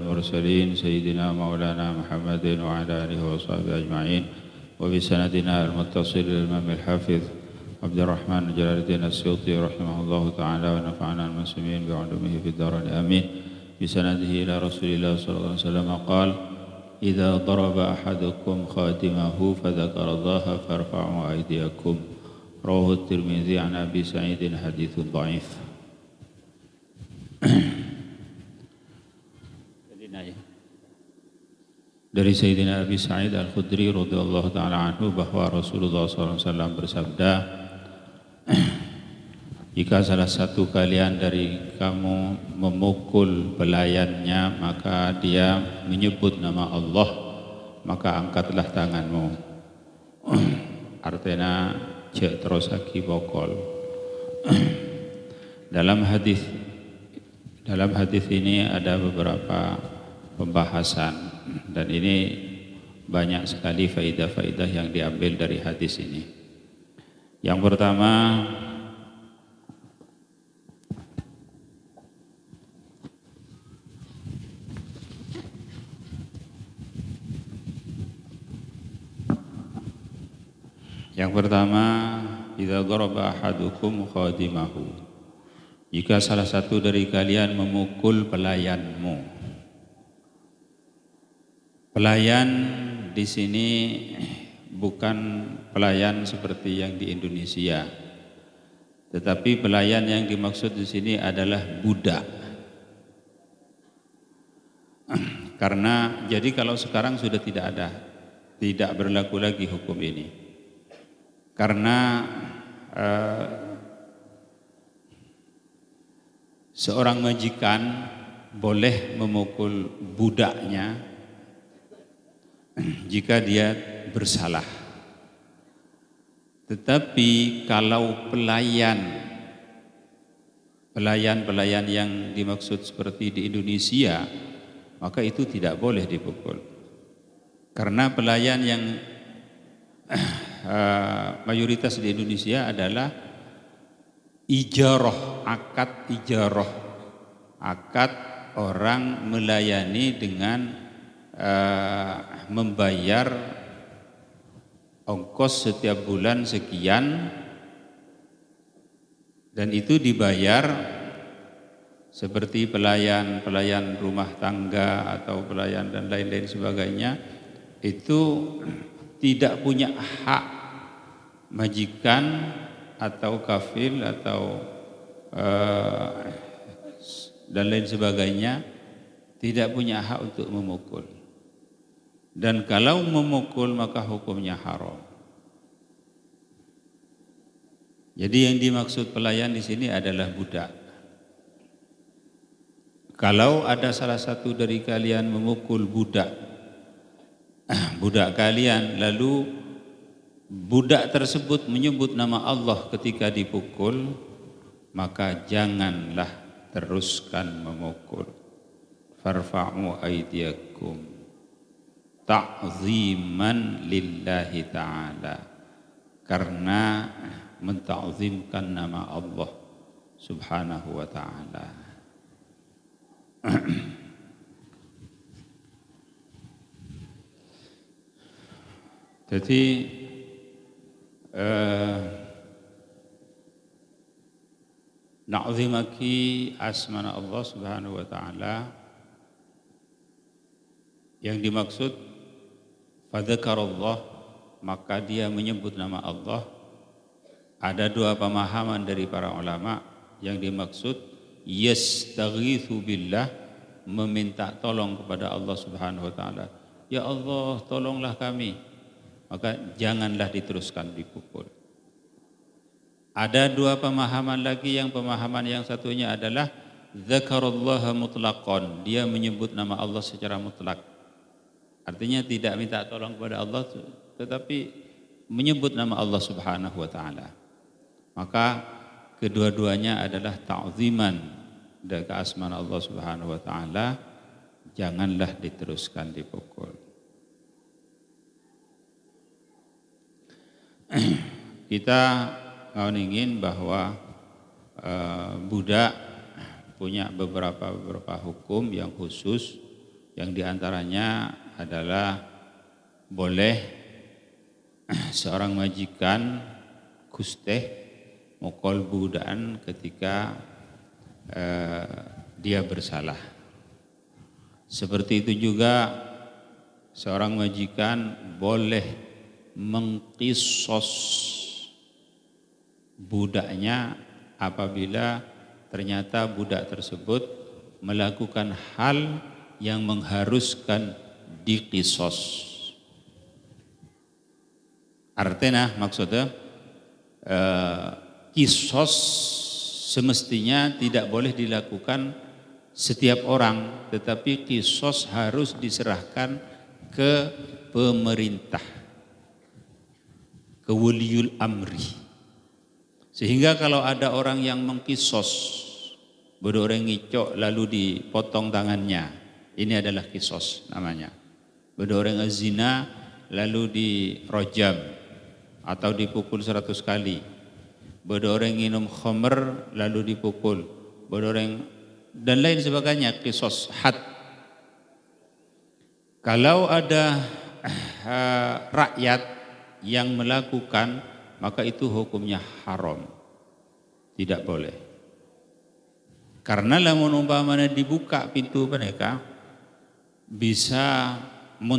المرسلين سيدنا مولانا محمد وعلى آله وصحبه أجمعين وبسندنا المتصل للإمام الحافظ عبد الرحمن جلال الدين السيوطي رحمه الله تعالى ونفعنا المسلمين بعلومه في الدار الأمين بسنده إلى رسول الله صلى الله عليه وسلم قال إذا ضرب أحدكم خاتمه فذكر الله فارفعوا أيديكم رواه الترمذي عن أبي سعيد حديث ضعيف Dari Sayyidina Abi Sa'id Al-Khudri radhiyallahu taala anhu bahwa Rasulullah SAW bersabda, jika salah satu kalian dari kamu memukul pelayannya maka dia menyebut nama Allah maka angkatlah tanganmu. Artena cek terus lagi pokol. dalam hadis dalam hadis ini ada beberapa pembahasan dan ini banyak sekali faidah-faidah yang diambil dari hadis ini. Yang pertama Yang pertama, idza daraba ahadukum khadimahu. Jika salah satu dari kalian memukul pelayanmu, Pelayan di sini bukan pelayan seperti yang di Indonesia. Tetapi pelayan yang dimaksud di sini adalah budak. Karena jadi kalau sekarang sudah tidak ada, tidak berlaku lagi hukum ini. Karena eh, seorang majikan boleh memukul budaknya jika dia bersalah. Tetapi kalau pelayan pelayan-pelayan yang dimaksud seperti di Indonesia, maka itu tidak boleh dipukul. Karena pelayan yang uh, mayoritas di Indonesia adalah ijaroh, akad ijaroh, akad orang melayani dengan eh, membayar ongkos setiap bulan sekian dan itu dibayar seperti pelayan-pelayan rumah tangga atau pelayan dan lain-lain sebagainya itu tidak punya hak majikan atau kafil atau uh, dan lain sebagainya tidak punya hak untuk memukul. Dan kalau memukul maka hukumnya haram. Jadi yang dimaksud pelayan di sini adalah budak. Kalau ada salah satu dari kalian memukul budak, budak kalian lalu budak tersebut menyebut nama Allah ketika dipukul, maka janganlah teruskan memukul. Farfa'u aidiakum ta'ziman lillahi ta'ala karena menta'zimkan nama Allah subhanahu wa ta'ala jadi eh, na'zimaki asmana Allah subhanahu wa ta'ala yang dimaksud Fadzakarallah maka dia menyebut nama Allah. Ada dua pemahaman dari para ulama yang dimaksud yastaghitsu billah meminta tolong kepada Allah Subhanahu wa taala. Ya Allah, tolonglah kami. Maka janganlah diteruskan dipukul. Ada dua pemahaman lagi yang pemahaman yang satunya adalah zakarullah mutlakon. Dia menyebut nama Allah secara mutlak. Artinya tidak minta tolong kepada Allah tetapi menyebut nama Allah Subhanahu wa taala. Maka kedua-duanya adalah ta'ziman dan keasmaan Allah Subhanahu wa taala janganlah diteruskan dipukul. Kita mau ingin bahwa e, budak punya beberapa beberapa hukum yang khusus yang diantaranya adalah boleh seorang majikan kusteh mukol budan ketika eh, dia bersalah. Seperti itu juga seorang majikan boleh mengkisos budaknya apabila ternyata budak tersebut melakukan hal yang mengharuskan kisos artinya maksudnya eh, kisos semestinya tidak boleh dilakukan setiap orang tetapi kisos harus diserahkan ke pemerintah ke waliul amri sehingga kalau ada orang yang mengkisos bodoh orang ngicok lalu dipotong tangannya ini adalah kisos namanya yang zina lalu dirojam atau dipukul seratus kali yang minum khomer lalu dipukul orang dan lain sebagainya kisos hat. kalau ada uh, rakyat yang melakukan maka itu hukumnya haram tidak boleh karena lamun umpamanya dibuka pintu mereka bisa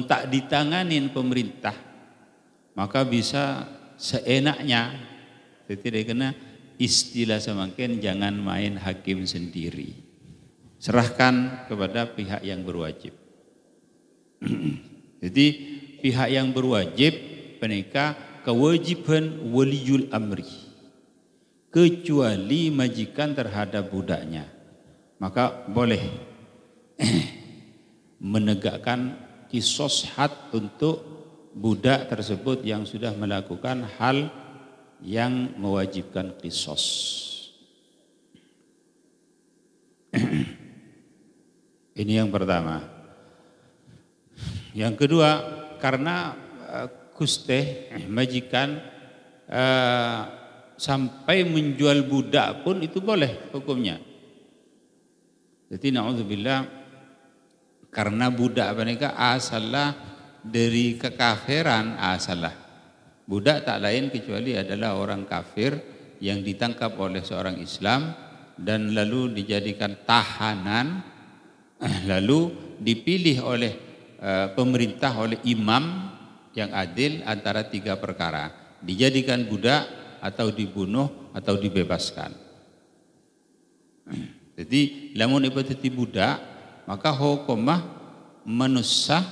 tak ditanganin pemerintah maka bisa seenaknya jadi kena istilah semakin jangan main hakim sendiri serahkan kepada pihak yang berwajib jadi pihak yang berwajib penikah kewajiban waliul amri kecuali majikan terhadap budaknya maka boleh menegakkan kisos kisoshat untuk budak tersebut yang sudah melakukan hal yang mewajibkan kisos. Ini yang pertama. Yang kedua, karena e, kusteh majikan e, sampai menjual budak pun itu boleh hukumnya. Jadi naudzubillah karena budak mereka asallah dari kekafiran asallah. Budak tak lain kecuali adalah orang kafir yang ditangkap oleh seorang Islam dan lalu dijadikan tahanan lalu dipilih oleh eh, pemerintah oleh imam yang adil antara tiga perkara dijadikan budak atau dibunuh atau dibebaskan jadi lamun ibatati budak maka hukumah manusia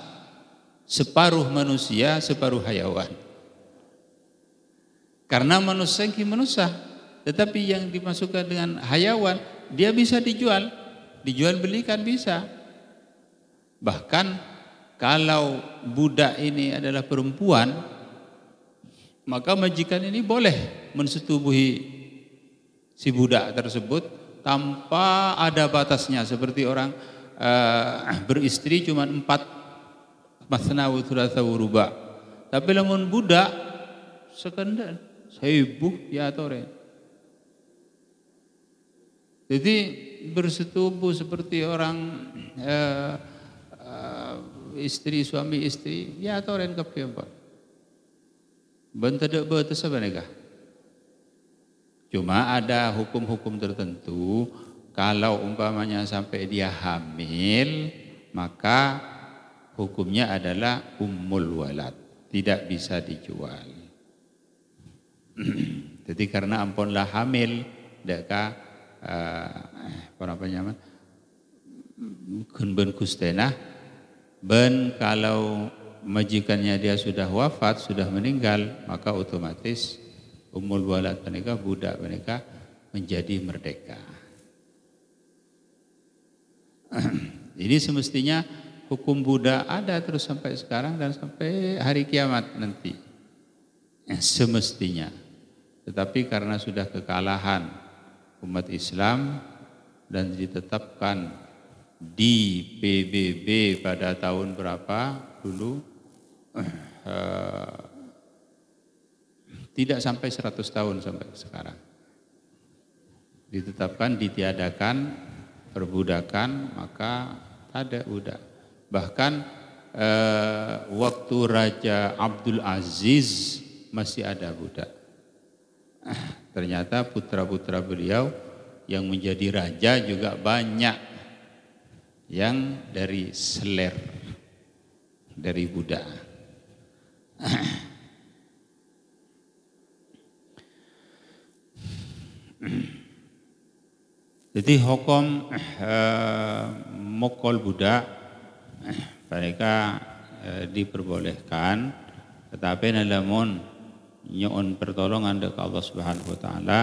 separuh manusia, separuh hayawan. Karena manusia ki manusia, tetapi yang dimasukkan dengan hayawan dia bisa dijual, dijual belikan bisa. Bahkan kalau budak ini adalah perempuan, maka majikan ini boleh mensetubuhi si budak tersebut tanpa ada batasnya seperti orang uh, beristri cuma empat masna thulatha ruba. Tapi lamun budak sekendal seibu ya tore. Jadi bersetubuh seperti orang uh, uh, istri suami istri ya toren kepimpin. Bentedak betes apa nikah? Cuma ada hukum-hukum tertentu kalau umpamanya sampai dia hamil, maka hukumnya adalah ummul walad, tidak bisa dijual. Jadi karena amponlah hamil, deka eh apa namanya? Kun ben kustena ben kalau majikannya dia sudah wafat, sudah meninggal, maka otomatis umul walad mereka budak mereka menjadi merdeka. Jadi semestinya hukum Buddha ada terus sampai sekarang dan sampai hari kiamat nanti. Eh, semestinya. Tetapi karena sudah kekalahan umat Islam dan ditetapkan di PBB pada tahun berapa dulu eh, tidak sampai 100 tahun sampai sekarang ditetapkan ditiadakan perbudakan maka ada udah. Bahkan eh, waktu Raja Abdul Aziz masih ada budak. Ternyata putra-putra beliau yang menjadi raja juga banyak yang dari seler dari budak. Mm-hmm. Jadi hukum eh, mukul budak eh, mereka eh, diperbolehkan tetapi nalamun nyuun pertolongan dekat Allah Subhanahu wa taala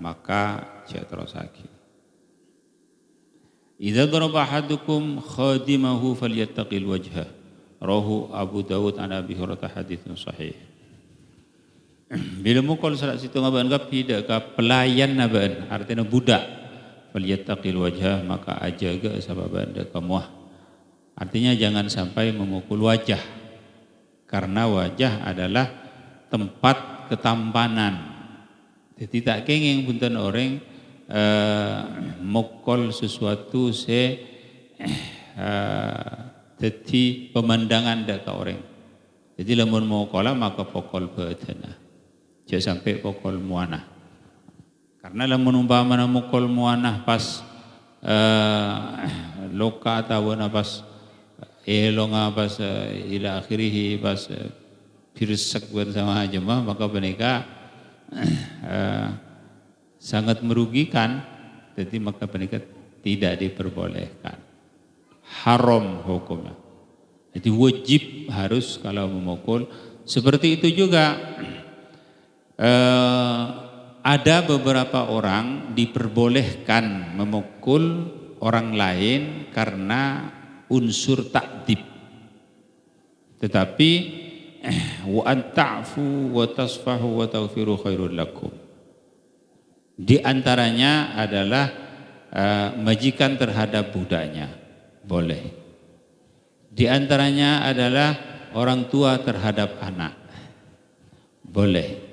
maka cek terus lagi. Idza daraba ahadukum khadimahu falyattaqil wajha. Rahu Abu Dawud an Abi Hurairah haditsun sahih. Bila mukul salah situ ngabaen ka pida ka pelayan nabaen artinya budak falyattaqil wajah maka ajaga sababada muah Artinya jangan sampai memukul wajah. Karena wajah adalah tempat ketampanan. Jadi tak kenging punten orang eh, mukul sesuatu se eh, jadi pemandangan deka orang. Jadi lamun mau kola maka pokol bedana. Jangan sampai pokol muana. Karena lamun umpama mukul muanah pas eh, loka atau pas eh, elonga pas uh, ila akhirih pas uh, sama aja jemaah maka mereka sangat merugikan jadi maka mereka tidak diperbolehkan haram hukumnya jadi wajib harus kalau memukul seperti itu juga ada beberapa orang diperbolehkan memukul orang lain karena unsur takdib. Tetapi wa ta'fu wa tasfahu wa tawfiru khairul Di antaranya adalah uh, majikan terhadap budaknya boleh. Di antaranya adalah orang tua terhadap anak boleh.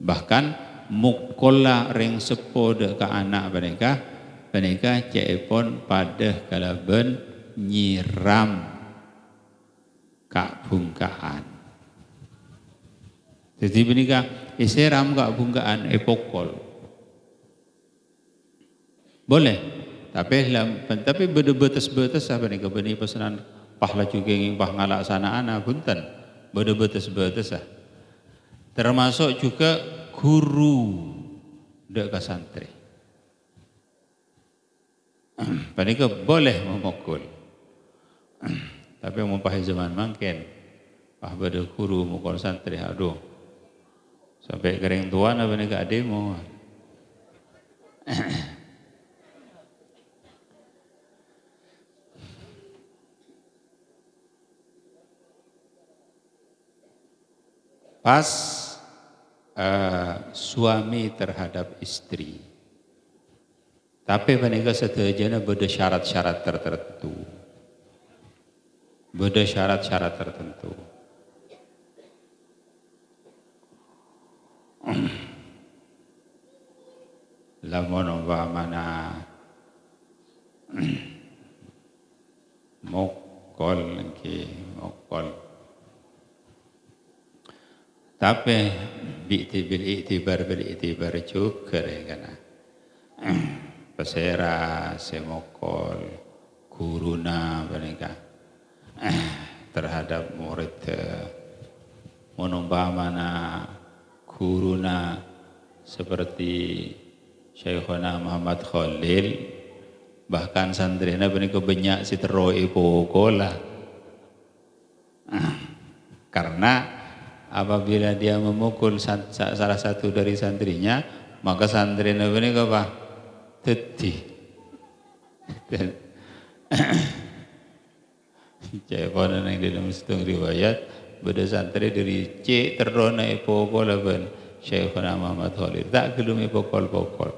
Bahkan mukola ring sepode ke anak mereka mereka cepon pada kalaben nyiram kak bungkaan jadi menikah isiram kak bungkaan epokol eh, boleh tapi tapi berdebetes-betes apa nih kebeni pesanan pahla juga ingin pah ngalak sana anak nah, punten berdebetes-betes ah termasuk juga guru dek santri. Panika boleh memukul. Tapi pahit zaman mangken, pah pada guru mukul santri aduh. Sampai kering tuan apa gak demo. Pas uh, suami terhadap istri. Tapi menikah sedayana beda syarat-syarat tertentu. Beda syarat-syarat tertentu. Lamun mana mokol lagi mokol. Tapi bi'tibil i'tibar bil i'tibar juga ya kan. Pesera, semokol, guruna mereka terhadap murid eh, mana guruna seperti Syekhona Muhammad Khalil bahkan santrina benika kebanyak si teroi pokola karena apabila dia memukul salah satu dari santrinya maka santri Nabi ini apa? Tedih. Cekon yang di dalam setengah riwayat beda santri dari C terdona ipopo laban Syekhuna Muhammad Khalid tak gelum ipokol-pokol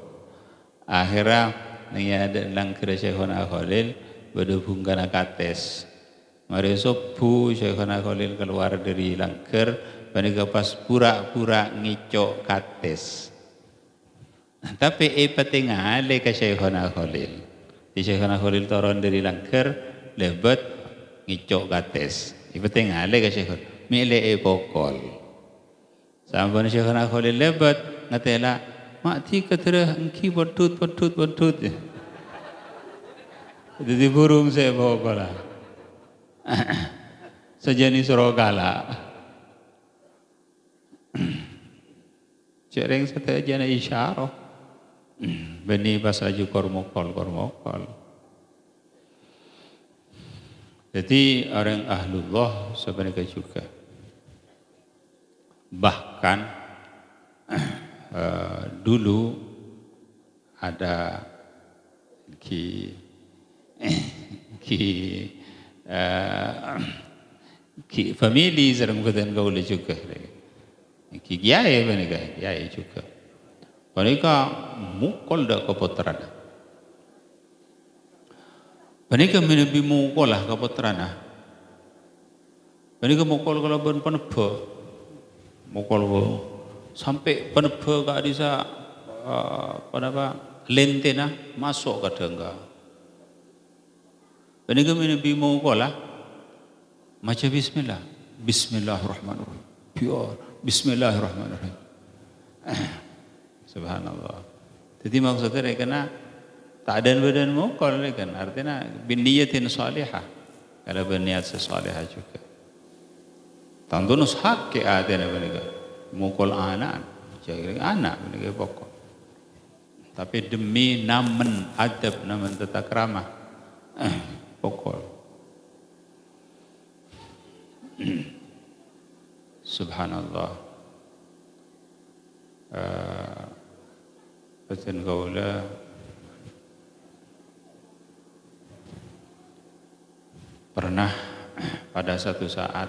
akhirnya nih ada nang kira Syekhuna Khalid beda bungkana kates mari subuh Syekhuna Khalid keluar dari langker mereka pas pura-pura ngicok kates. Nah, tapi e penting ale ka Syekhona Khalil. Di Syekhona Khalil toron dari langker lebet ngicok kates. E penting ale ka Syekhon. Mile e pokol. Sampun Syekhona Khalil lebet ngatela mak ti ketera engki betut betut betut. Jadi burung saya pokol lah. Sejenis rogala. Cereng sate jana isyarah. Hmm, beni aju kormokol kormokol. Jadi orang ahlullah sebenarnya juga. Bahkan uh, dulu ada ki ki uh, ki family zarang badan gaule juga. Si kiai pun ni kan, juga. Mereka mukul dah keputeran. Mereka menepi mukul lah keputeran. Mereka mukul kalau pun penebo. Mukul pun. Sampai penebo kat Adisa, ah, apa penebo, lentena lah, masuk ke dengga. Mereka menepi mukul lah. Macam bismillah. Bismillahirrahmanirrahim. Biar. Biar. Bismillahirrahmanirrahim. Subhanallah. Jadi maksudnya rekena ta'dan badan mukol rekan. Artinya biniyatin salihah. Kalau berniat sesalihah juga. Tentu nus hak ke adena mereka. Mukul anak. Jadi anak mereka pokok. Tapi demi namen adab namen tata kerama. Pokok. subhanallah Fatin eh, Gaula pernah pada satu saat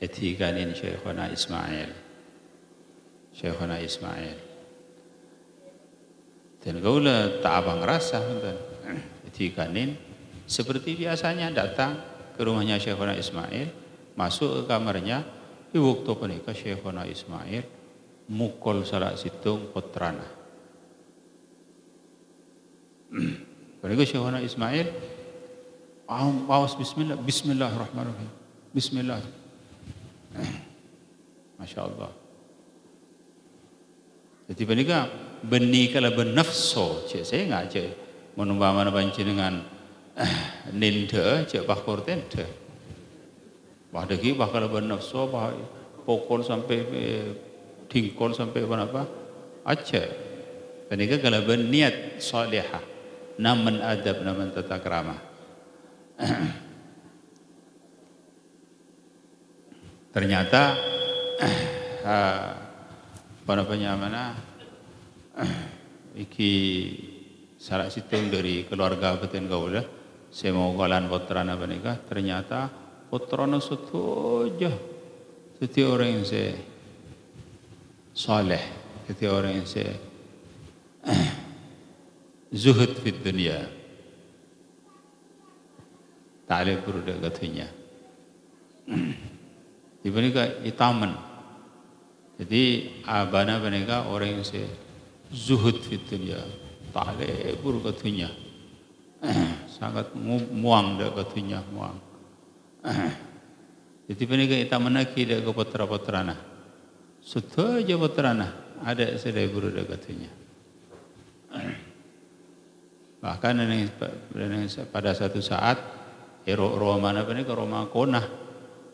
etikanin Syekhona Ismail Syekhona Ismail dan gaula tak abang rasa etikanin seperti biasanya datang ke rumahnya Syekhona Ismail masuk ke kamarnya iwuktu punika Syekhona Ismail mukul salah situng putrana punika Syekhona Ismail awas bismillah bismillahirrahmanirrahim bismillah Masya Allah jadi punika benih kalau benafso cek saya nggak cek menumpah mana dengan ninde cek pakur tende bah deki bah kalau bernafsu bah pokon sampai eh, tingkon sampai apa aja panika kalau berniat salihah namun adab namun tata kerama ternyata apa-apa ah, namanya mana, iki salah situng dari keluarga beten gaula ya. semoga lan putra panika ternyata putrana setuju setiap orang yang saya soleh setiap orang yang saya zuhud di dunia talib berda katanya dibandingkan itaman jadi abana beneka orang yang saya zuhud di dunia talib berda katanya sangat muang dah katanya muang jadi peniga kita menaki dia ke potra-potrana. aja potrana. Ada sedai guru dia katanya. Bahkan pada satu saat Ero Roma mana ke Roma kona.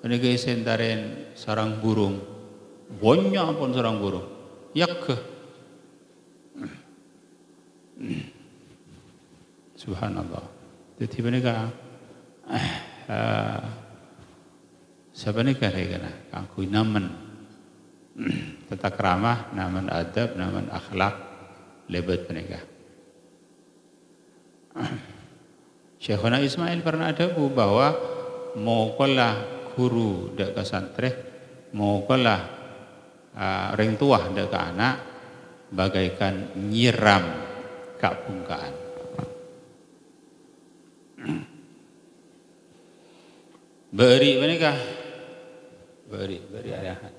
Peniga sentaren sarang burung. Banyak pun sarang burung. Yak. Subhanallah. Jadi peniga. Ah uh, siapa nikah kira kangku naman tetap ramah naman adab naman akhlak lebat menikah Syekhuna Ismail pernah ada bu bahwa maukalah guru dak ke santri maukalah uh, eh, ring tuah dak ke anak bagaikan nyiram kapungkaan. Beri menikah. Beri, beri ayahan.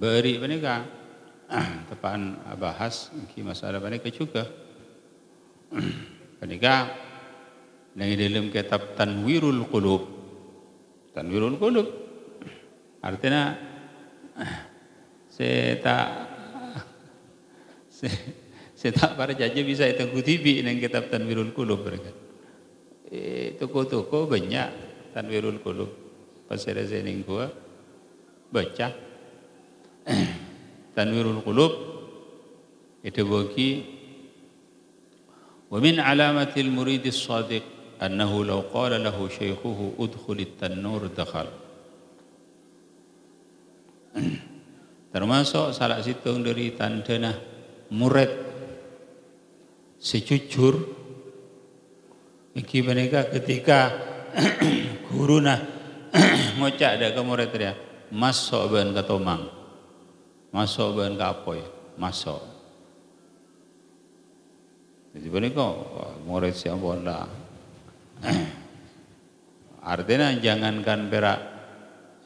Beri menikah. tepan bahas ki masalah menikah juga. Menikah. Yang dalam kitab Tanwirul Qulub. Tanwirul Qulub. Artinya saya tak saya, tak para jaja bisa itu kutibi dengan kitab Tanwirul Qulub. Eh, toko-toko banyak tanwirul qulub pasira zening gua baca tanwirul qulub itu bagi wa min alamatil muridis sadiq annahu law qala lahu syaikhuhu udkhulit tanur termasuk salah situng dari tandana murid sejujur Iki mereka ketika guruna ngocak ada ke murid dia masuk ban ke tomang masuk ban ke apoy masuk jadi kok murid siapa lah artinya jangankan perak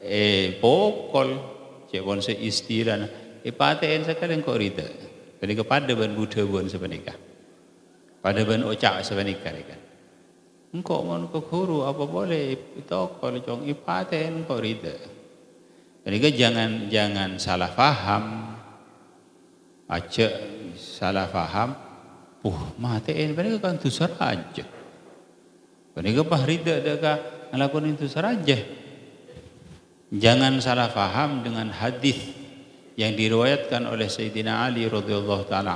eh pokol cepon se istirahat eh paten sekalian kok rita jadi kepada ban buddha ban sebenikah pada ban ocak sebenikah engkau mau ke guru apa boleh itu kalau jong ipaten kau rida jadi jangan jangan salah faham aja salah faham uh matiin mereka kan tu aja kau pah rida deka ngelakuin itu aja jangan salah faham dengan hadis yang diriwayatkan oleh Sayyidina Ali radhiyallahu taala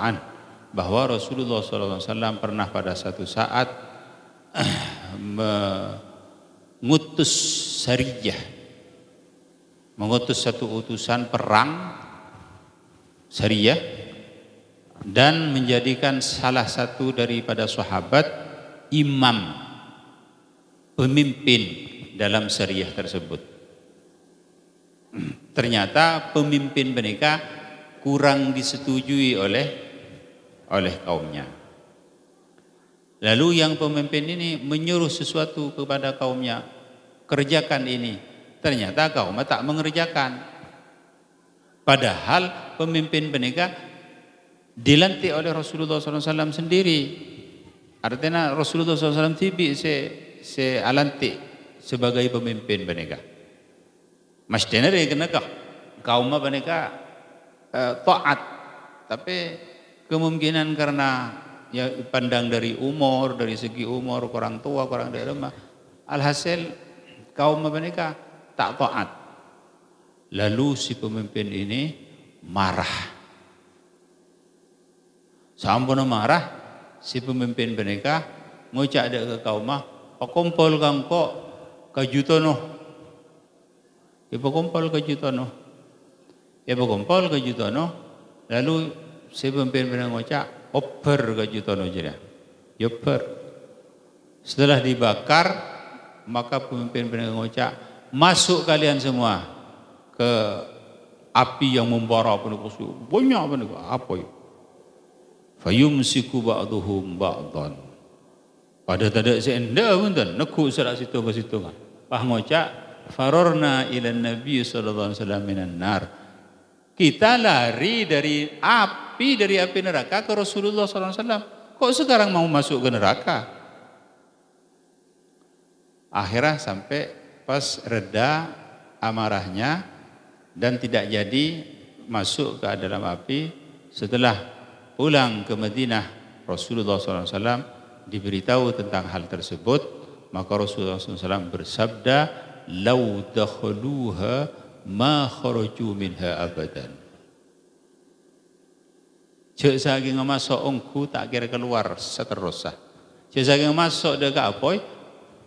bahwa Rasulullah SAW pernah pada satu saat mengutus sarijah mengutus satu utusan perang sarijah dan menjadikan salah satu daripada sahabat imam pemimpin dalam syariah tersebut. Ternyata pemimpin mereka kurang disetujui oleh oleh kaumnya. Lalu yang pemimpin ini menyuruh sesuatu kepada kaumnya, kerjakan ini. Ternyata kaum tak mengerjakan. Padahal pemimpin mereka dilantik oleh Rasulullah SAW sendiri. Artinya Rasulullah SAW tibi se se alantik sebagai pemimpin mereka. Maksudnya dari ya kenapa Kaumnya mereka eh, taat, tapi kemungkinan karena ya pandang dari umur, dari segi umur, kurang tua, kurang dari Alhasil kaum mereka tak taat. Lalu si pemimpin ini marah. Sampun marah, si pemimpin mereka ngucak ada ke kaum kaumah, pakumpul kang kok kajutono. Ipakumpul ya, kajutono. Ipakumpul ya, kajutono. Lalu si pemimpin mereka ngucak, Oper Gajutono Jira. Yoper. Ya, Setelah dibakar, maka pemimpin Bani Ngocak masuk kalian semua ke api yang membara penduduk Banyak penduduk apa itu? Fayumsiku ba'duhum ba'dan. Pada tadi seenda pun tuan, nekuk serak situ ke situ kan. Paham Ngocak, farorna ilan Nabi sallallahu alaihi wasallam minan nar. Kita lari dari api api dari api neraka ke Rasulullah SAW. Kok sekarang mau masuk ke neraka? Akhirnya sampai pas reda amarahnya dan tidak jadi masuk ke dalam api. Setelah pulang ke Madinah, Rasulullah SAW diberitahu tentang hal tersebut. Maka Rasulullah SAW bersabda, "Lau dakhuluha ma kharaju minha abadan." Jek saking masuk ongku tak kira keluar seterusnya. Ah. Jek saking masuk dekat apoi,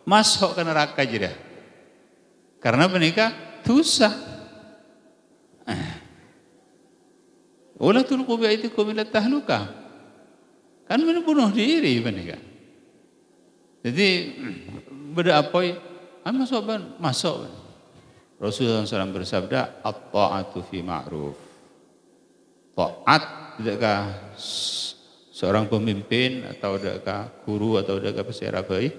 masuk ke neraka aja ya. Karena menikah dosa. Eh. Ola tulku bi'aitikum ila luka. Kan mana bunuh diri menikah. Jadi beda apoi, ah, masuk ban, masuk. Rasulullah SAW bersabda, at-ta'atu fi ma'ruf. Ta'at adakah seorang pemimpin atau adakah guru atau adakah peserta baik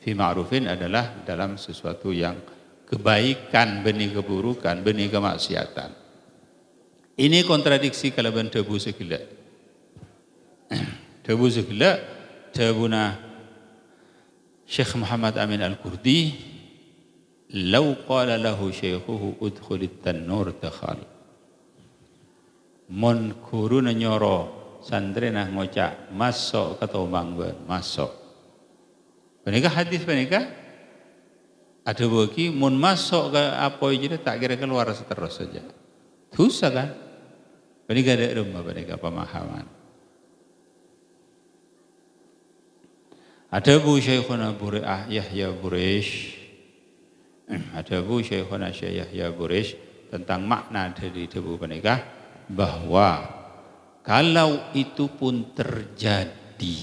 fi ma'rufin adalah dalam sesuatu yang kebaikan benih keburukan benih kemaksiatan ini kontradiksi kalau debu segila debu segila tabuna Syekh Muhammad Amin Al-Kurdi law qala lahu syaykhuhu nur tannur mon guru nyoro santri nah ngocak masuk tombang ben masuk menikah hadis menikah ada bagi mon masuk ke apa jadi tak kira keluar terus saja susah kan menikah ada rumah menikah pemahaman ada bu Syekhuna Buri'ah Yahya Burish ada bu Syekhuna Syekh Yahya Burish tentang makna dari debu menikah bahwa kalau itu pun terjadi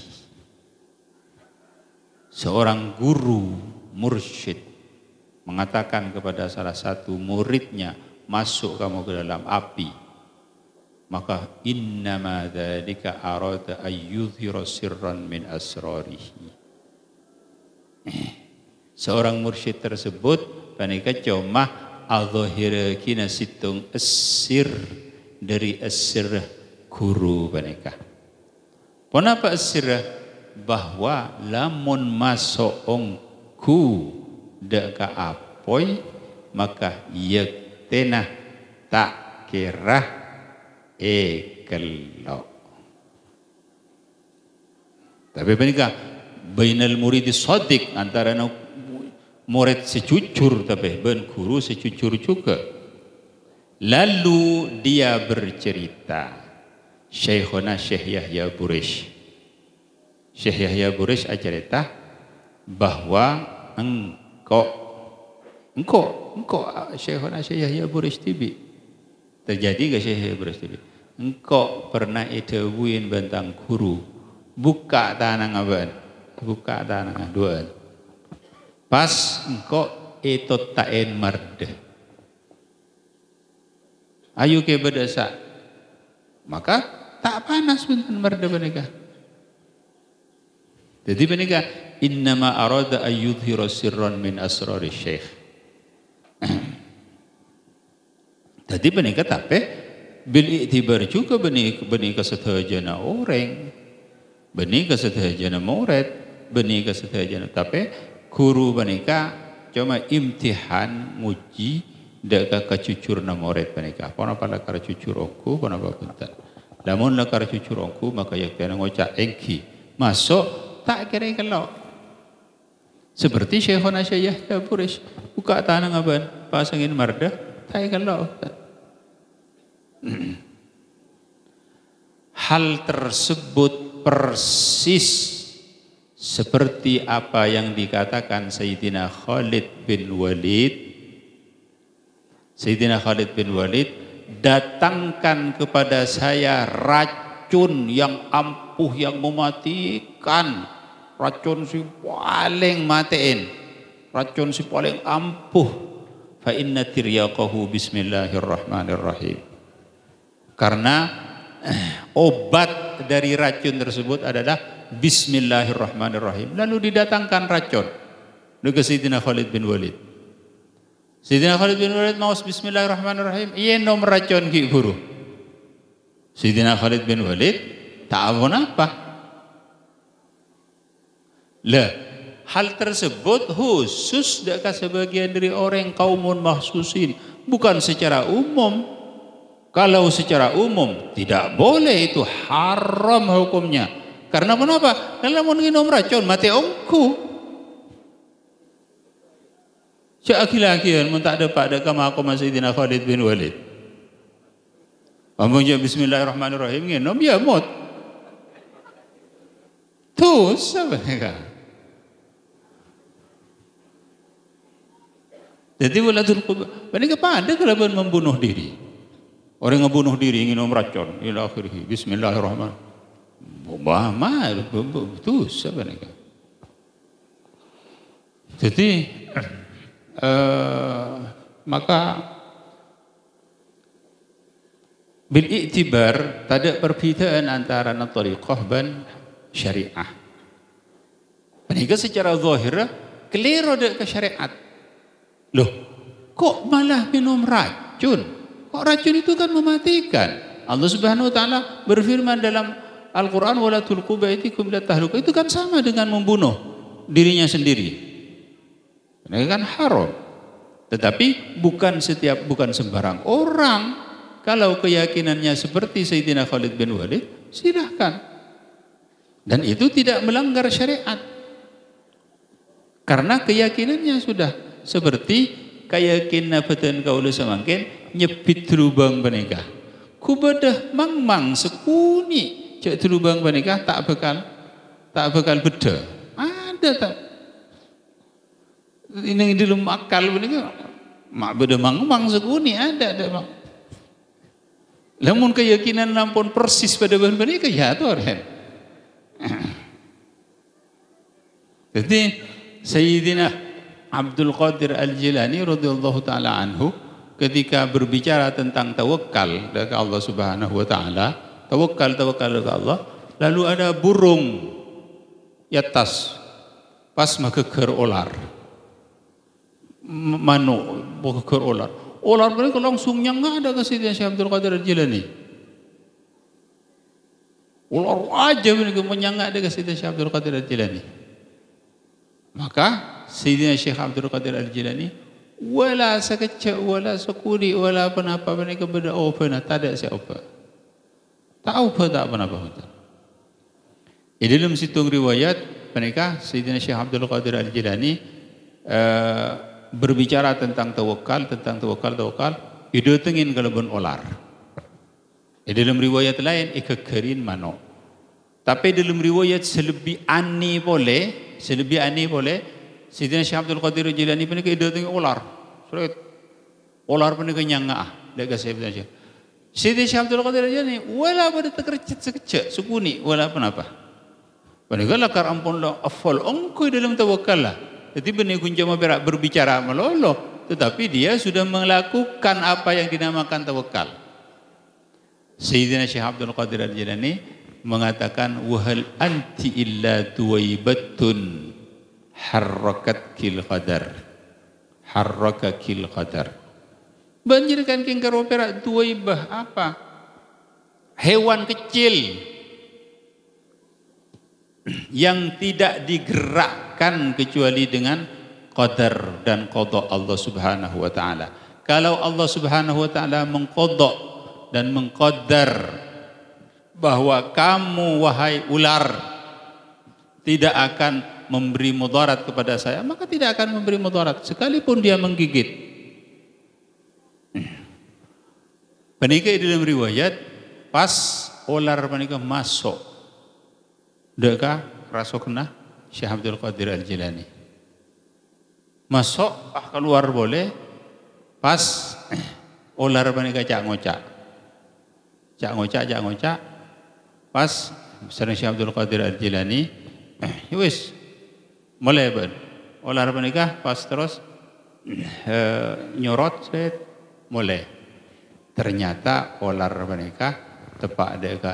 seorang guru mursyid mengatakan kepada salah satu muridnya masuk kamu ke dalam api maka innama dzalika arada ayyudhira sirran min asrarihi eh, seorang mursyid tersebut panika cuma adhahira kina situng asir dari asirah guru mereka. Kenapa asirah bahwa lamun masoong ku deka apoy maka yektenah tak kirah ekelo. Tapi mereka bainal murid sodik antara murid secucur tapi ben guru secucur juga. Lalu dia bercerita, Syekhona Syekh Yahya Burish. Syekh Yahya Burish cerita bahwa engkau, engkau, engkau Syekhona Syekh Yahya Burish tibi. Terjadi gak Syekh Yahya Burish tibi? Engkau pernah edewin bantang guru. Buka tanah ngaban. Buka tanah ngaduan. Pas engkau itu tain merdeh Ayo ke bedasa maka tak panas punten kan merda menika jadi inna ma arada ayyudhira sirran min asrari syekh jadi menika tapi bil iktibar juga benih benih kesederhana orang benih kesederhana murid benih na tapi guru menika cuma imtihan muji deka kecucur cucur na moret panika pona pada kara cucur ongku pona bakunta Namun na kara cucur ongku maka ya tena ngocak engki masuk tak kira kalau seperti Syekhona Syekh Taburis buka tanah ngaban pasangin mardah tak kalau hal tersebut persis seperti apa yang dikatakan Sayyidina Khalid bin Walid Sayyidina Khalid bin Walid, datangkan kepada saya racun yang ampuh yang mematikan. Racun si paling matiin. Racun si paling ampuh. Fa inna tiryaqahu bismillahirrahmanirrahim. Karena obat dari racun tersebut adalah bismillahirrahmanirrahim. Lalu didatangkan racun. Lalu ke Sayyidina Khalid bin Walid. Sayyidina Khalid bin Walid mau bismillahirrahmanirrahim. Iya nom racun ki guru. Sayyidina Khalid bin Walid ta'awun apa? Lah, hal tersebut khusus dekat sebagian dari orang kaum mahsusin. Bukan secara umum. Kalau secara umum tidak boleh itu haram hukumnya. Karena kenapa? Karena mau racun mati ongku. Syakilakir mentak depak dekat mahkamah Sayyidina Khalid bin Walid. Ambung je bismillahirrahmanirrahim ngin nom ya mot. Tu sabaka. Jadi walatul qubur. Bani kepada kalau membunuh diri. Orang yang membunuh diri ingin minum racun. Ila akhirih. Bismillahirrahmanirrahim. Bahama. Tu sabaka. Jadi Eh, maka bil iktibar ada perbedaan antara natori dan syariah. Mereka secara zahir keliru dek ke syariat. Loh, kok malah minum racun? Kok racun itu kan mematikan. Allah Subhanahu wa taala berfirman dalam Al-Qur'an wala tulqu baitikum ila tahluka. Itu kan sama dengan membunuh dirinya sendiri. Ini kan haram. Tetapi bukan setiap bukan sembarang orang kalau keyakinannya seperti Sayyidina Khalid bin Walid, silahkan. Dan itu tidak melanggar syariat. Karena keyakinannya sudah seperti keyakinan nabatan kaulu semangkin nyebit lubang panikah. Kubadah mangmang sekuni cek lubang panikah tak bekal tak bekal beda. Ada tak ini di lumak kalau ini kan mak beda mang mang seguni ada ada mak. Lamun keyakinan nampun persis pada bahan bahan ini ya tuh arhan. Jadi Sayyidina Abdul Qadir Al Jilani radhiyallahu taala anhu ketika berbicara tentang tawakal dari Allah Subhanahu wa taala, tawakal tawakal kepada Allah, lalu ada burung di atas pas mageger olar. mano bukur ular. Ular mereka langsungnya nggak ada ke Sayyidina Syekh Abdul Qadir Al-Jilani. Ular aja mereka menyangga ada ke Sayyidina Syekh Abdul Qadir Al-Jilani. Maka Sayyidina Syekh Abdul Qadir Al-Jilani wala sekecil, wala sekuri, wala apa-apa mereka beda apa nak tak ada siapa. Tak apa tak apa-apa. Di dalam situng riwayat mereka Sayyidina Syekh Abdul Qadir Al-Jilani uh, eh, berbicara tentang tawakal, tentang tawakal, tawakal, kalau galebon olar. E dalam riwayat lain, ikakarin mano. Tapi dalam riwayat selebih ani boleh, selebih ani boleh, Sidina Syekh Abdul Qadir Jilani pun tengin olar. Sulit. Olar pun nyanga ah, lega Sidina Syekh. Sidina Syekh Abdul Qadir Jilani, wala pada tekercet sekecek, sukuni, wala apa-apa. Panikala kar ampun lo afal ongkoi dalam tawakal lah. Jadi Bani Kunjama berbicara melolo, tetapi dia sudah melakukan apa yang dinamakan tawakal. Sayyidina Syekh Abdul Qadir Al-Jilani mengatakan wahal anti illa tuwaibatun harrakat kil qadar harraka kil qadar banjirkan kengkaru perak tuwaibah apa hewan kecil yang tidak digerakkan kecuali dengan qadar dan qada Allah Subhanahu wa taala. Kalau Allah Subhanahu wa taala mengqada dan mengqadar bahwa kamu wahai ular tidak akan memberi mudarat kepada saya, maka tidak akan memberi mudarat sekalipun dia menggigit. Penikah di dalam riwayat pas ular menikah masuk deka rasukna Syekh Abdul Qadir Al-Jilani. Masuk ah keluar boleh pas eh, ular menika cak ngocak. Cak ngocak cak ngocak pas sering Syekh Abdul Qadir Al-Jilani eh, ya wis mulai ben. Ular menika pas terus eh, nyorot nyorot mulai. Ternyata ular menika tepak deka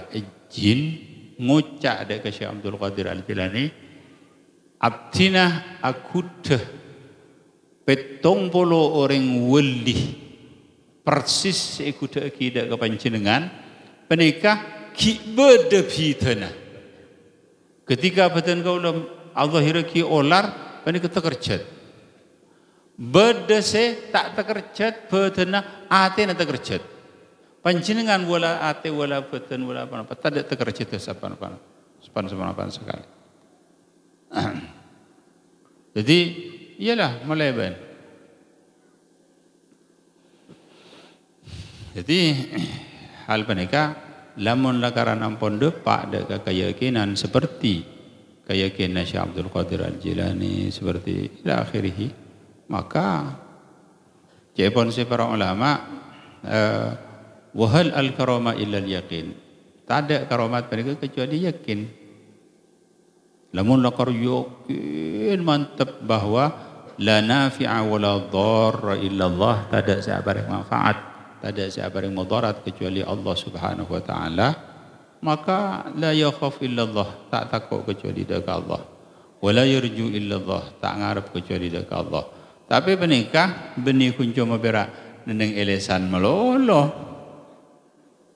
jin ngucak dek ke Syekh Abdul Qadir Al-Jilani Abtina aku teh petong polo orang weli, persis aku teh kida ke pancingan penikah ki berdepi tanah ketika petan kau lom Allah hiraki olar penikah terkerjat berdese tak terkerjat petana ate nak terkerjat Panjenengan wala ate wala beten wala apa-apa. Tidak terkerja apa-apa. apa apa sekali. Jadi, iyalah melebar. Jadi, hal mereka lamun lakaran ampun depak ada keyakinan seperti keyakinan Syekh Abdul Qadir Al-Jilani seperti ila akhirih maka Jepun si para ulama eh, Wahal al karoma illal yakin. Tak ada karomat mereka kecuali yakin. Lamun lakar yakin mantap bahwa la nafi'a wa la dharra illallah. Tak ada sahabat yang manfaat. Tak ada sahabat yang mudarat kecuali Allah subhanahu wa ta'ala. Maka la yakhaf illallah. Tak takut kecuali dari Allah. Wa la illallah. Tak ngarap kecuali dari Allah. Tapi benikah, benih kunci berak. Neneng elesan meloloh.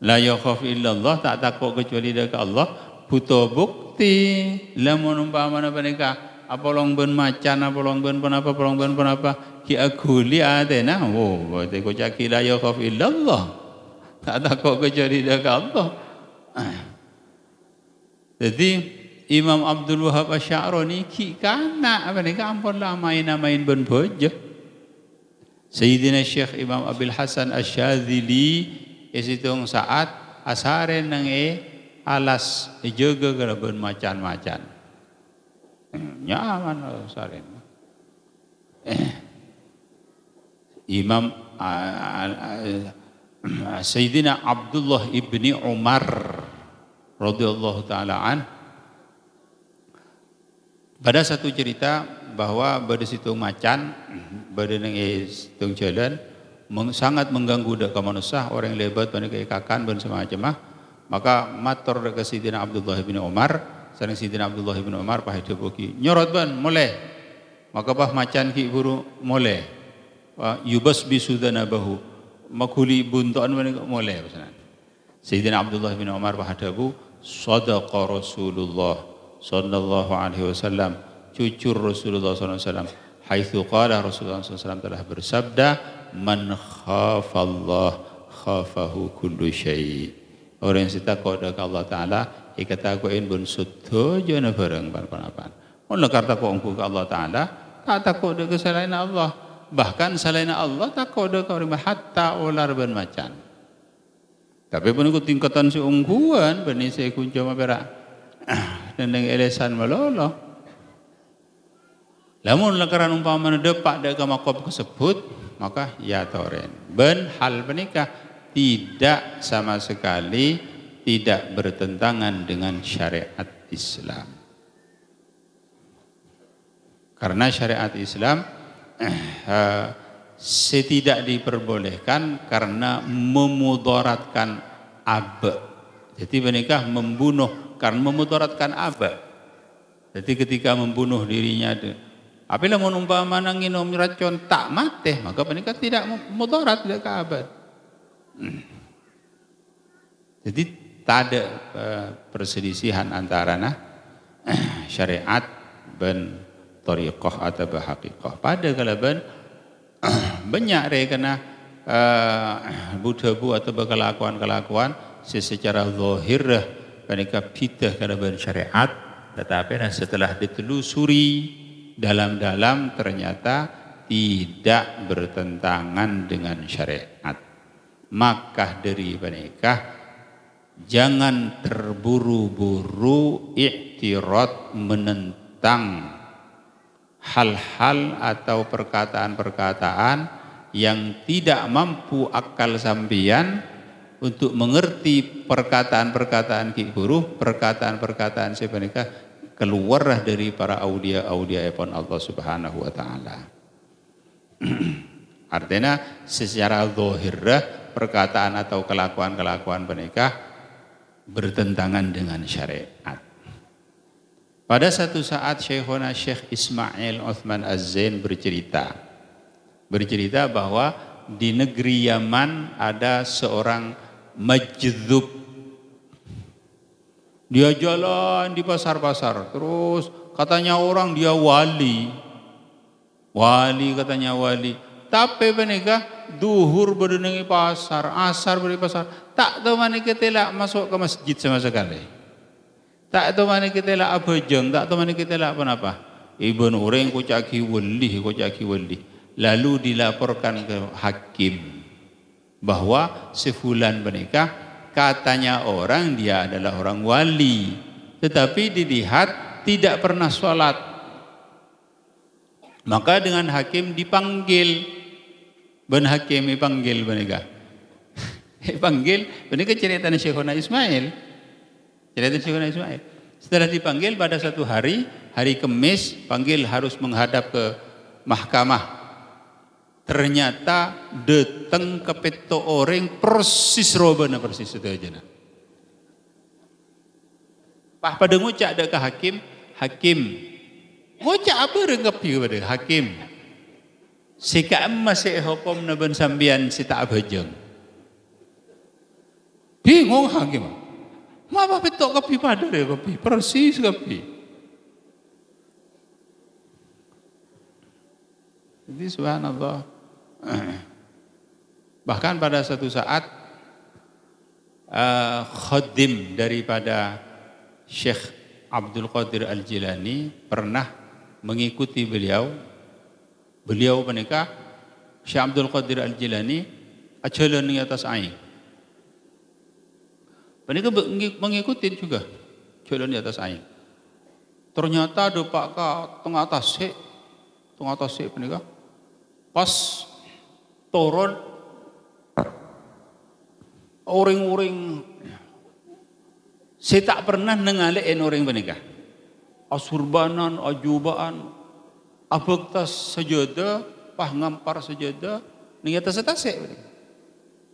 La yakhaf illallah tak takut kecuali dari Allah butuh bukti. Lamun umpamana panika apa long ben macan apa long ben penapa apa long ben apa ki aguli nah wo bote ko caki la yakhaf illallah. Tak takut kecuali dari Allah. Jadi Imam Abdul Wahab Asy'arani ki kana apa nika ampun lah main-main ben bojo. Sayyidina Syekh Imam Abil Hasan Asy'adili. Isitong saat asare nang e alas ijoga gerabun macan-macan. Nyaman asare. Eh. Imam Sayyidina Abdullah ibni Umar radhiyallahu taala an pada satu cerita bahwa bersitung macan berdeneng situng jalan sangat mengganggu dekat manusia orang yang lebat banyak keikakan dan semacam mah maka matur dekat Sidina Abdullah bin Umar sering Sidina Abdullah bin Umar pahit bogi nyorot ban mulai maka bah macan ki guru mulai yubas bisudana bahu makuli buntuan bani mulai pesanan Sidina Abdullah bin Umar pahadabu sadaqa Rasulullah sallallahu alaihi wasallam cucur Rasulullah sallallahu alaihi wasallam haitsu qala Rasulullah sallallahu alaihi wasallam telah bersabda man khafallah khafahu kullu syai. Orang yang sita kau dak Allah Taala ikata ko in bun sutho jona bareng pan Mun karta ko engku Allah Taala tak tak ko selain Allah. Bahkan selain Allah tak ko dak hatta ular ben macan. Tapi pun ku tingkatan si ungguan bani saya kunci ma berak. Nendeng elesan malolo. Lamun lekaran umpama depak dak makob tersebut maka ya toren. Ben hal menikah tidak sama sekali tidak bertentangan dengan syariat Islam. Karena syariat Islam eh, setidak diperbolehkan karena memudaratkan abe. Jadi menikah membunuh karena memudaratkan abe. Jadi ketika membunuh dirinya Apabila umpama minum racun tak mati, maka mereka tidak mudarat, tidak kabar. Hmm. Jadi tak ada eh, perselisihan antara nah, syariat ben tariqah atau haqiqah. Pada kalaban banyak re kena uh, eh, budhabu atau kelakuan-kelakuan secara zahir mereka kalau kalaban syariat tetapi nah, setelah ditelusuri dalam-dalam ternyata tidak bertentangan dengan syariat. Maka dari menikah jangan terburu-buru iktirat menentang hal-hal atau perkataan-perkataan yang tidak mampu akal sampian untuk mengerti perkataan-perkataan Ki Guru, perkataan-perkataan si penikah keluarlah dari para audia aulia epon Allah Subhanahu wa taala. Artinya secara zahirah perkataan atau kelakuan-kelakuan mereka bertentangan dengan syariat. Pada satu saat Syekhona Syekh Ismail Uthman Az-Zain bercerita. Bercerita bahwa di negeri Yaman ada seorang majdub dia jalan di pasar-pasar, terus katanya orang dia wali. Wali katanya wali. Tapi menikah duhur berdengi pasar, asar beri pasar. Tak tahu mana kita lah masuk ke masjid sama sekali. Tak tahu mana kita lah abajeng, tak tahu mana kita lah apa-apa. Ibn Ureng kucaki wali, kucaki wali. Lalu dilaporkan ke hakim bahwa sebulan fulan menikah katanya orang dia adalah orang wali tetapi dilihat tidak pernah sholat maka dengan hakim dipanggil ben hakim dipanggil benega dipanggil benega cerita Syekhuna Ismail cerita Syekhuna Ismail setelah dipanggil pada satu hari hari Kemis panggil harus menghadap ke mahkamah ternyata datang ke peto orang persis robana persis itu aja nah. Pah pada ngucak ada ke hakim, hakim. Ngucak apa rengkapi kepada hakim? Sika emas si hukum naban sambian si tak abajeng. Bingung hakim. Mama betok kopi pada deh kopi, persis kopi. Jadi subhanallah. Bahkan pada suatu saat eh, khodim daripada Syekh Abdul Qadir Al-Jilani pernah mengikuti beliau. Beliau menikah Syekh Abdul Qadir Al-Jilani ajalan di atas air. Mereka mengikuti juga jalan di atas air. Ternyata ada Ka tengah atas sik, tengah atas sik menikah. Pas turun uring-uring saya tak pernah nengalik uring menikah asurbanan ajubaan abektas sejada pah ngampar sejada nengata setase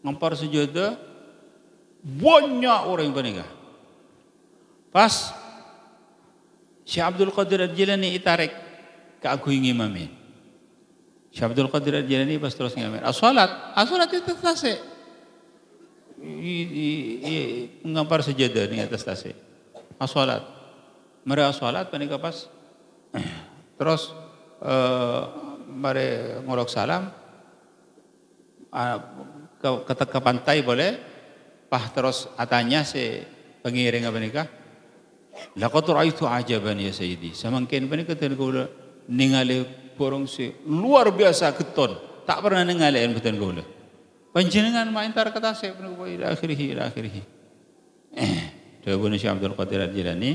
ngampar sejada banyak orang menikah pas si Abdul Qadir jilani itarik ingin mamin Syabdul Qadir Al-Jilani pas terus ngamen. as ah, asolat as-salat ah, itu tase. menggambar sejadah di atas tase. as ah, Mereka as panika pas terus eh, mereka ngolok salam uh, ke, ke, ke pantai boleh pah terus atanya si pengiring apa nikah itu aja ajaban ya sayyidi samangkin panika tengko ningali borong si luar biasa keton tak pernah nengalain betul kula panjenengan main tar kata saya pun kau ila akhirih ila akhirih eh dawuhna Syekh Abdul Qadir Al-Jilani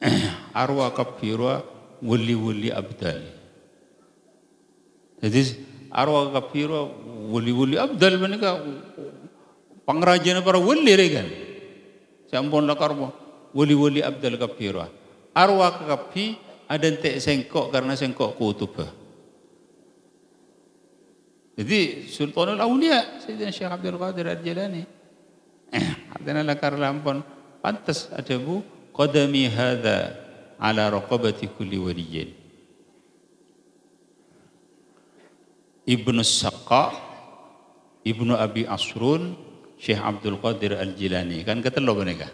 eh, arwa Kapirwa wuli wuli abdal jadi arwa Kapirwa wuli wuli abdal menika pangrajana para wuli regan sampun lakar wuli wuli abdal Kapirwa. arwa kafi ada entek sengkok karena sengkok kutubah. Jadi Sultanul Aulia Sayyidina Syekh Abdul Qadir al Jilani eh, Abdana lakar lampon pantas adamu qadami hadha ala raqabati kulli waliyin Ibnu Saqqa Ibnu Abi Asrun Syekh Abdul Qadir Al-Jilani kan ketelo boneka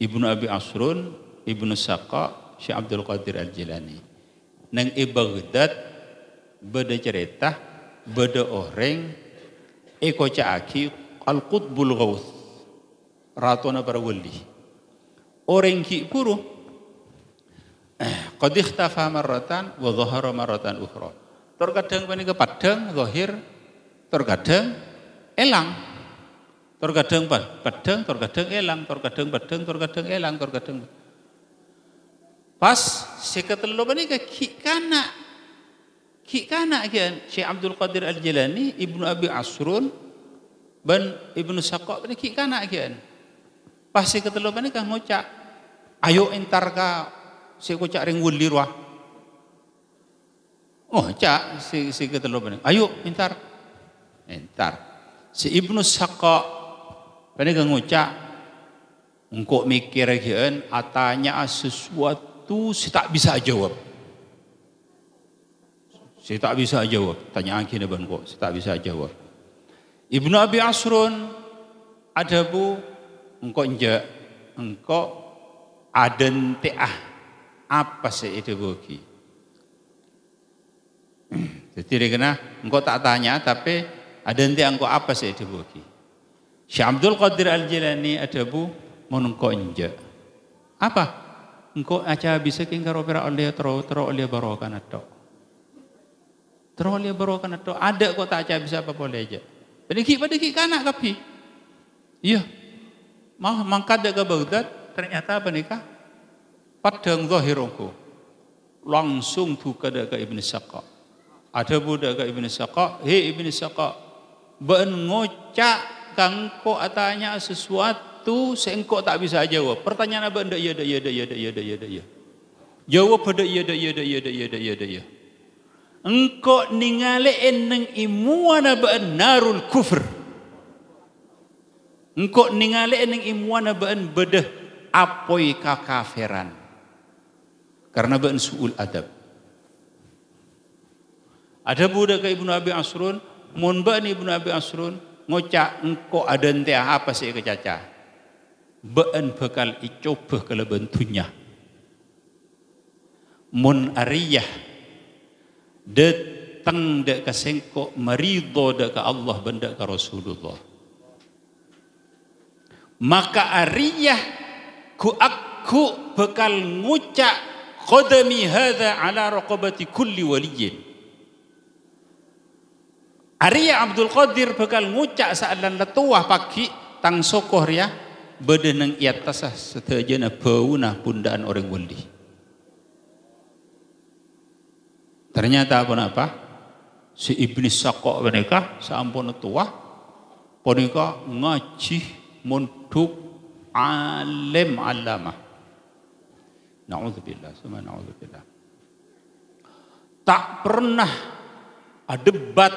Ibnu Abi Asrun Ibnu Saqqa Syekh Abdul Qadir Al-Jilani. Nang ibadat beda cerita, beda orang eko caaki Al-Qutbul Ghaus. Ratona para wali. Orang ki kuru eh, qad ikhtafa marratan wa dhahara marratan ukhra. Terkadang panika padang zahir, terkadang elang. Terkadang padang, terkadang elang, terkadang padang, terkadang elang, terkadang, terkadang Pas bani ka ki kana ki kana kian Syekh Abdul Qadir Al-Jilani Ibnu Abi Asrun ban Ibnu Saqaq bani ki kana kian. Pas bani ka ngocak ayo entar ka si kocak ring wuli ruah. Oh, cak si si bani. Ayo entar. Entar. Si Ibnu Saqaq bani ka ngocak engkau mikir kian atanya sesuatu itu saya tak bisa jawab. Saya tak bisa jawab. Tanya Aki Naban kok, saya tak bisa jawab. Ibnu Abi Asrun, ada bu, engkau injak, engkau aden teah. Apa sih itu buki? Jadi dia kena, engkau tak tanya, tapi aden teah engkau apa sih itu buki? Syekh Abdul Qadir Al-Jilani ada bu, mau engkau injak, Apa? Nko acah bisa kinga robera oleh tro tro oleh barokan atau tro oleh barokan atau ada kok tak acha bisa apa boleh aja. Pedikit pedikit kanak tapi Iya. Mah mangkat ke Baghdad ternyata apa nikah? Padang zahirongku. Langsung buka ke Ibn Saqa. Ada budak ke Ibn Saqa. Hei Ibn Saqa. Ben ngocak kangko atanya sesuatu tu seengkok tak bisa jawab. Pertanyaan apa ndak iya, ndak iya, ndak iya, ndak ya ndak ya ndak ya. Jawab pada iya, ndak iya, ndak iya, ndak ya ndak ya ndak ya. Engkau ningale eneng imuan apa narul kufur. Engkau ningale eneng imuan apa bedah apoi kafiran. Karena ben suul adab. Ada budak ke Ibnu Abi Asrun, mun ban Ibnu Abi Asrun ngocak engkau ada apa sih kecaca. በእን በቃል እጮብህ ከለበንቱኛ mun ariyah datang dak ka sengko marido dak ka Allah benda ka Rasulullah maka ariyah ku aku bekal ngucak qadami hadha ala raqabati kulli waliyin Ariyah Abdul Qadir bekal ngucak dan letuah pagi tang sokoh ya bedeneng iat tasah setejana peuna pundaan orang wendi. Ternyata apa apa? Si iblis sakok mereka sampun tua, mereka ngaji munduk alim alama. Nauzubillah, semua nauzubillah. Tak pernah ada debat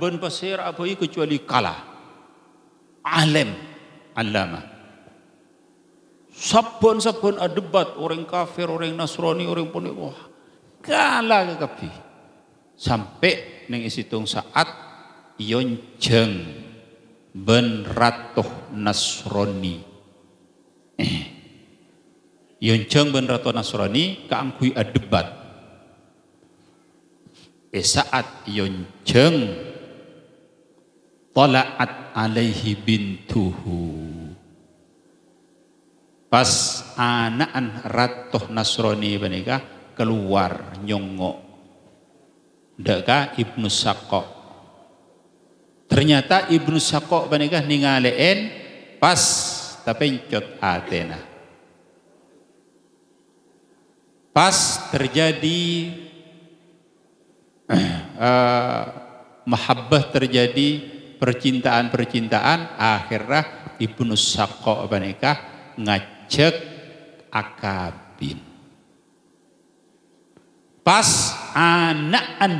ben pasir apa kecuali kalah. Alim alama. Sabun-sabun adebat orang kafir, orang Nasrani, orang punik. Wah, kalah kapi. Sampai ning isitung saat yonjeng ben ratuh Nasrani. Eh. Yonjeng ben ratuh Nasrani kaangkui adebat. Eh saat yonjeng talaat alaihi bintuhu Pas anaan ratoh Nasrani menikah keluar nyongok, Deka Ibnu Sakok. Ternyata Ibnu Sakok menikah ningalein pas tapi cot Athena. Pas terjadi uh, mahabbah terjadi percintaan-percintaan akhirnya Ibnu Sakok menikah ngac cek akabin. Pas an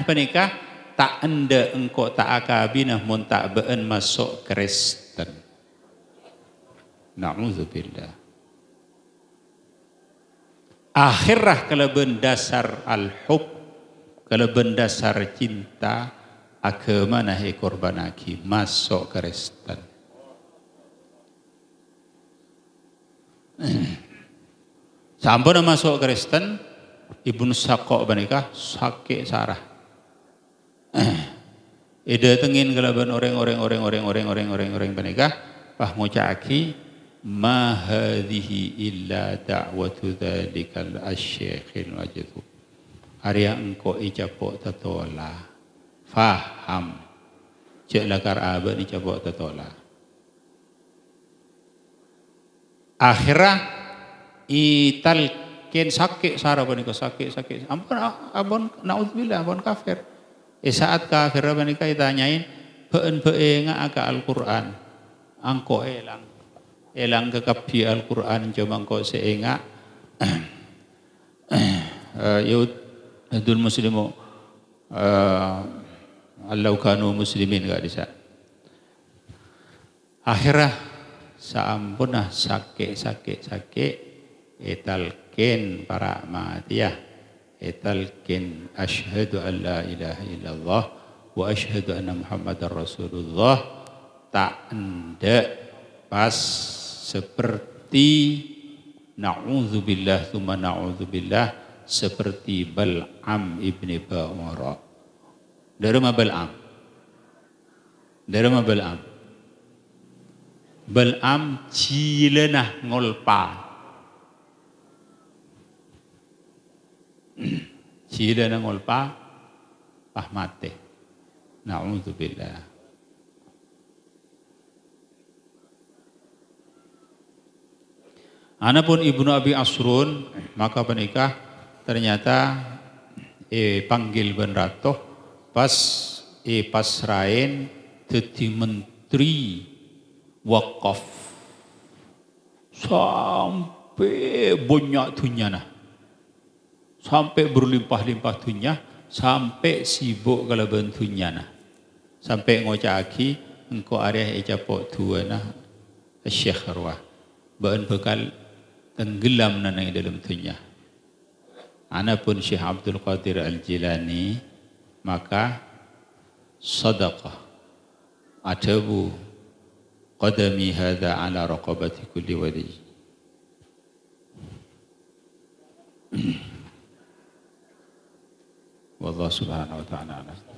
penikah tak enda engkau tak akabinah mun tak been masuk Kristen. Na'udzubillah. Akhirah keleben dasar al-hub, keleben dasar cinta, agama nahi korbanaki masuk Kristen. Sampun masuk Kristen, Ibnu Sakok menikah sakit sarah. Ida tengin kelaban orang-orang orang-orang orang-orang orang-orang menikah, pah mucaki ma hadhihi illa da'watu dzalikal asy-syekhil majdu. Arya engko icapok tatola. Faham. Cek lakar abad icapok tatola. akhirah ital ken sakit sara panika sakit sakit ampun abon ah, naudzubillah abon kafir e saat kafir panika ditanyain beun beenga ngaka Al-Qur'an angko elang elang kekabi Al-Qur'an cuma angko seenga yud dul muslimu eh, allau kanu muslimin gak bisa, akhirah saampun sakit sakit sakit etalkin para matiyah etalkin ashadu an la ilaha illallah wa ashadu anna muhammadar rasulullah tak endek pas seperti na'udzubillah thumma na'udzubillah seperti Bal'am ibni Ba'ura. Dari mana Bal'am? Dari mana Bal'am? bal am jilena ngolpa jilena ngolpa pahmate na'udzubillah Anapun Ibnu Abi Asrun maka menikah ternyata eh, panggil benratoh pas eh, pas rain jadi menteri wakaf sampai banyak nah, sampai berlimpah-limpah dunya sampai sibuk kalau bentunyana sampai ngocak engko area ecapok pok nah, syekh arwah bahan bekal tenggelam nanang dalam dunya ana pun Syekh Abdul Qadir Al-Jilani maka sadaqah adabu قدمي هذا على رقبة كل ولي والله سبحانه وتعالى أعلم